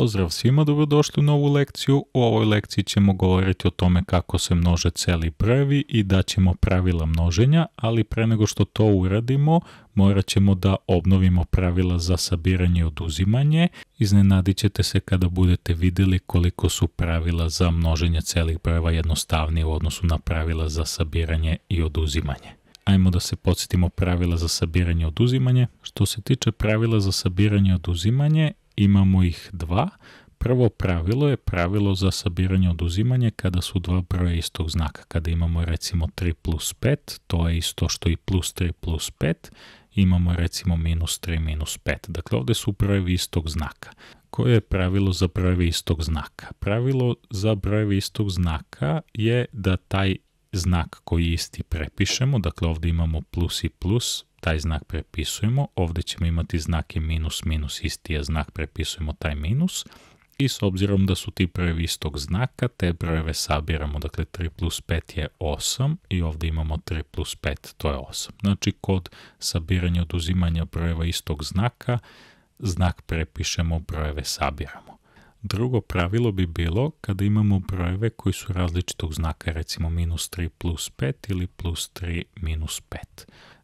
Pozdrav svima, dobrodošli u novu lekciju. U ovoj lekciji ćemo govoriti o tome kako se množe celi brojevi i daćemo pravila množenja, ali pre nego što to uradimo, morat ćemo da obnovimo pravila za sabiranje i oduzimanje. Iznenadit ćete se kada budete videli koliko su pravila za množenje celih brojeva jednostavnije u odnosu na pravila za sabiranje i oduzimanje ajmo da se podsjetimo pravila za sabiranje i oduzimanje. Što se tiče pravila za sabiranje i oduzimanje, imamo ih dva. Prvo pravilo je pravilo za sabiranje oduzimanje kada su dva broja istog znaka. Kada imamo recimo 3 plus 5, to je isto što i plus 3 plus 5, imamo recimo minus 3 minus 5. Dakle, ovde su brojevi istog znaka. Koje je pravilo za brojevi istog znaka? Pravilo za brojevi istog znaka je da taj znak koji isti prepišemo, dakle ovde imamo plus i plus, taj znak prepisujemo, ovde ćemo imati znak i minus, minus isti je znak, prepisujemo taj minus i s obzirom da su ti brojevi istog znaka, te brojeve sabiramo, dakle 3 plus 5 je 8 i ovde imamo 3 plus 5, to je 8. Znači kod sabiranja oduzimanja brojeva istog znaka, znak prepišemo, brojeve sabiramo. Drugo pravilo bi bilo kada imamo brojeve koji su različitog znaka, recimo minus 3 plus 5 ili plus 3 minus 5.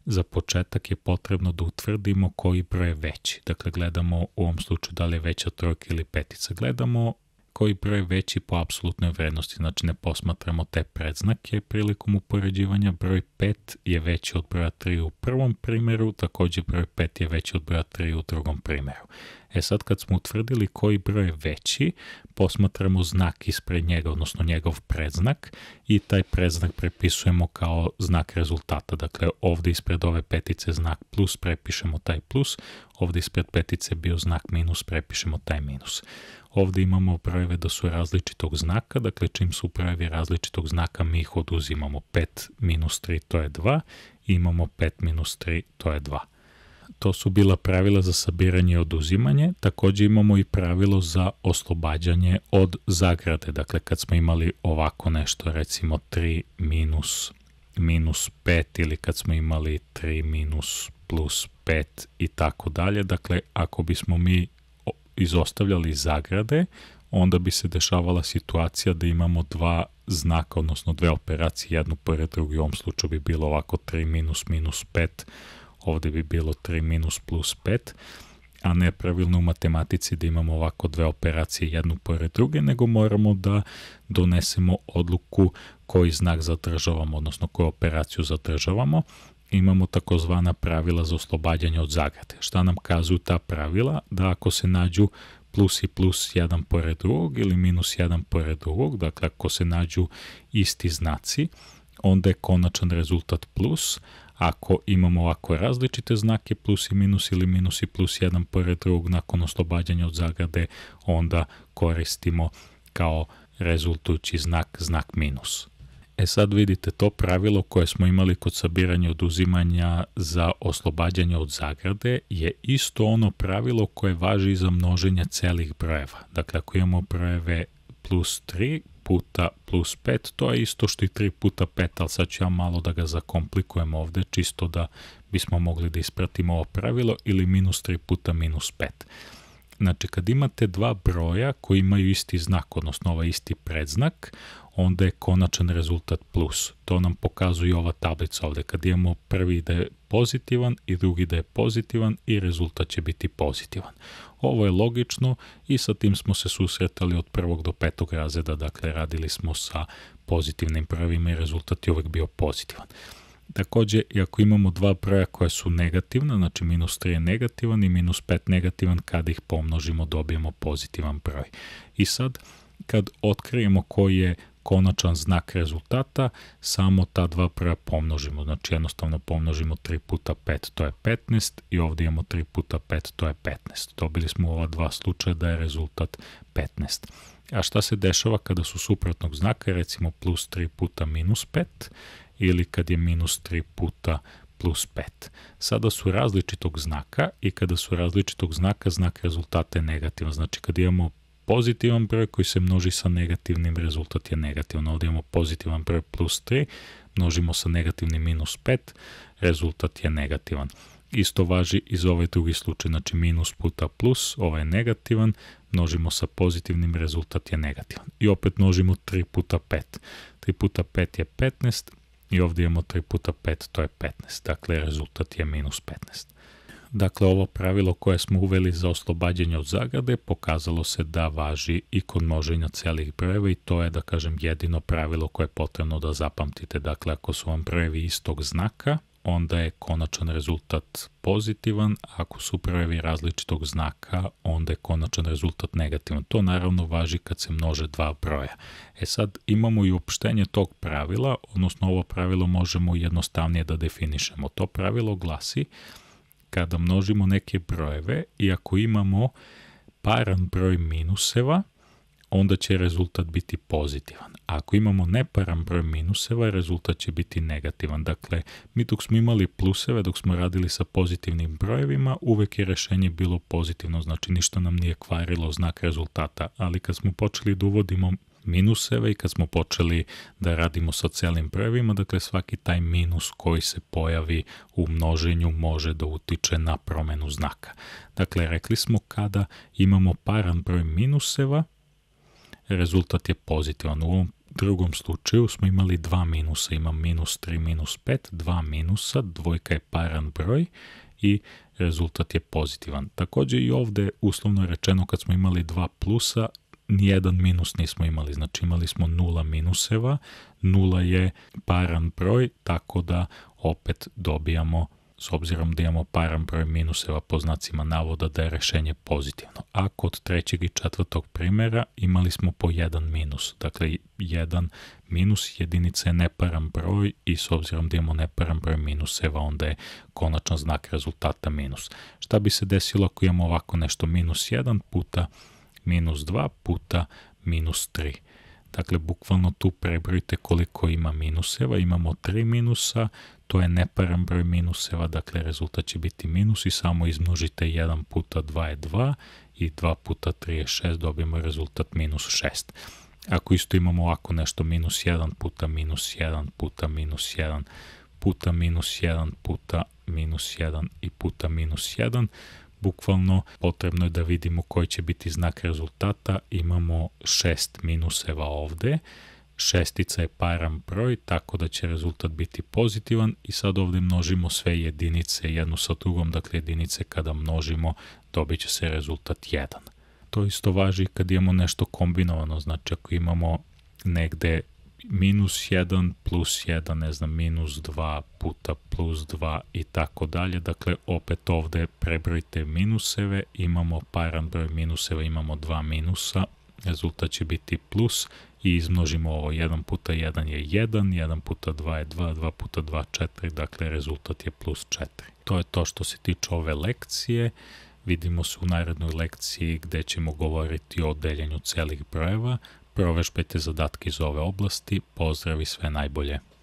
Za početak je potrebno da utvrdimo koji broj je veći. Dakle, gledamo u ovom slučaju da li je veća trojka ili petica. Gledamo koji broj je veći po apsolutnoj vrednosti, znači ne posmatramo te predznake prilikom upoređivanja. Broj 5 je veći od broja 3 u prvom primjeru, također broj 5 je veći od broja 3 u drugom primjeru. E sad kad smo utvrdili koji broj je veći, posmatramo znak ispred njega, odnosno njegov predznak i taj predznak prepisujemo kao znak rezultata. Dakle, ovde ispred ove petice znak plus prepišemo taj plus, ovde ispred petice bio znak minus, prepišemo taj minus. Ovde imamo brojeve da su različitog znaka, dakle čim su brojevi različitog znaka mi ih oduzimamo. 5 minus 3 to je 2 i imamo 5 minus 3 to je 2 to su bila pravila za sabiranje i oduzimanje, takođe imamo i pravilo za oslobađanje od zagrade, dakle kad smo imali ovako nešto, recimo 3 minus, minus 5 ili kad smo imali 3 minus plus 5 i tako dalje, dakle ako bismo mi izostavljali zagrade, onda bi se dešavala situacija da imamo dva znaka, odnosno dve operacije, jednu pored drugu, u ovom slučaju bi bilo ovako 3 minus minus 5, ovde bi bilo 3 minus plus 5, a ne pravilno u matematici da imamo ovako dve operacije jednu pored druge, nego moramo da donesemo odluku koji znak zadržavamo, odnosno koju operaciju zadržavamo. Imamo takozvana pravila za oslobađanje od zagrade. Šta nam kazuju ta pravila? Da ako se nađu plus i plus jedan pored drugog ili minus jedan pored drugog, dakle ako se nađu isti znaci, onda je konačan rezultat plus. Ako imamo ovako različite znake plus i minus ili minus i plus jedan pored drugog nakon oslobađanja od zagrade, onda koristimo kao rezultujući znak, znak minus. E sad vidite to pravilo koje smo imali kod sabiranja oduzimanja za oslobađanje od zagrade je isto ono pravilo koje važi za množenje celih brojeva. Dakle, ako imamo brojeve plus 3 puta plus 5, to je isto što i 3 puta 5, ali sad ću ja malo da ga zakomplikujem ovde, čisto da bismo mogli da ispratimo ovo pravilo, ili minus 3 puta minus 5. Znači, kad imate dva broja koji imaju isti znak, odnosno ovaj isti predznak, onda je konačan rezultat plus. To nam pokazuje ova tablica ovde. Kad imamo prvi da je pozitivan i drugi da je pozitivan i rezultat će biti pozitivan. Ovo je logično i sa tim smo se susretali od prvog do petog razreda, dakle radili smo sa pozitivnim prvima i rezultat je uvek bio pozitivan. Takođe, ako imamo dva broja koja su negativna, znači minus 3 je negativan i minus 5 negativan, kada ih pomnožimo dobijemo pozitivan broj. I sad, kad otkrijemo koji je konačan znak rezultata, samo ta dva prva pomnožimo, znači jednostavno pomnožimo 3 puta 5, to je 15 i ovdje imamo 3 puta 5, to je 15. Dobili smo ova dva slučaja da je rezultat 15. A šta se dešava kada su suprotnog znaka, recimo plus 3 puta minus 5 ili kad je minus 3 puta plus 5. Sada su različitog znaka i kada su različitog znaka, znak rezultata je negativan. Znači kad imamo pozitivan broj koji se množi sa negativnim, rezultat je negativan. Ovdje imamo pozitivan broj plus 3, množimo sa negativnim minus 5, rezultat je negativan. Isto važi i za ovaj drugi slučaj, znači minus puta plus, ovaj je negativan, množimo sa pozitivnim, rezultat je negativan. I opet množimo 3 puta 5. 3 puta 5 je 15 i ovdje imamo 3 puta 5, to je 15, dakle rezultat je minus 15. Dakle, ovo pravilo koje smo uveli za oslobađanje od zagrade pokazalo se da važi i kod množenja celih brojeva i to je, da kažem, jedino pravilo koje je potrebno da zapamtite. Dakle, ako su vam brojevi istog znaka, onda je konačan rezultat pozitivan, a ako su brojevi različitog znaka, onda je konačan rezultat negativan. To naravno važi kad se množe dva broja. E sad imamo i opštenje tog pravila, odnosno ovo pravilo možemo jednostavnije da definišemo. To pravilo glasi kada množimo neke brojeve i ako imamo paran broj minuseva, onda će rezultat biti pozitivan. Ako imamo neparan broj minuseva, rezultat će biti negativan. Dakle, mi dok smo imali pluseve, dok smo radili sa pozitivnim brojevima, uvek je rešenje bilo pozitivno, znači ništa nam nije kvarilo znak rezultata, ali kad smo počeli da uvodimo minuseve i kad smo počeli da radimo sa celim brojevima, dakle svaki taj minus koji se pojavi u množenju može da utiče na promenu znaka. Dakle, rekli smo kada imamo paran broj minuseva, rezultat je pozitivan. U ovom drugom slučaju smo imali dva minusa, ima minus 3, minus 5, dva minusa, dvojka je paran broj i rezultat je pozitivan. Također i ovde, uslovno rečeno, kad smo imali dva plusa, nijedan minus nismo imali, znači imali smo nula minuseva, nula je paran broj, tako da opet dobijamo s obzirom da imamo paran broj minuseva po znacima navoda da je rešenje pozitivno. A kod trećeg i četvrtog primjera imali smo po jedan minus, dakle jedan minus jedinica je neparan broj i s obzirom da imamo neparan broj minuseva onda je konačan znak rezultata minus. Šta bi se desilo ako imamo ovako nešto minus 1 puta minus 2 puta minus 3? Dakle, bukvalno tu prebrojite koliko ima minuseva. Imamo 3 minusa, to je neparan broj minuseva, dakle rezultat će biti minus i samo izmnožite 1 puta 2 je 2 i 2 puta 3 je 6, dobijemo rezultat minus 6. Ako isto imamo ovako nešto minus 1 puta minus 1 puta minus 1 puta minus 1 puta minus 1 i puta minus 1, bukvalno. Potrebno je da vidimo koji će biti znak rezultata. Imamo 6 minuseva ovde. Šestica je paran broj, tako da će rezultat biti pozitivan i sad ovde množimo sve jedinice jednu sa drugom, dakle jedinice kada množimo dobit će se rezultat 1. To isto važi kad imamo nešto kombinovano, znači ako imamo negde minus 1 plus 1, ne znam, minus 2 puta plus 2 i tako dalje. Dakle, opet ovde prebrojite minuseve, imamo paran broj minuseva, imamo 2 minusa, rezultat će biti plus i izmnožimo ovo 1 puta 1 je 1, 1 puta 2 je 2, 2 puta 2 je 4, dakle rezultat je plus 4. To je to što se tiče ove lekcije. Vidimo se u narednoj lekciji gde ćemo govoriti o deljenju celih brojeva provešpajte zadatke iz ove oblasti, pozdrav i sve najbolje.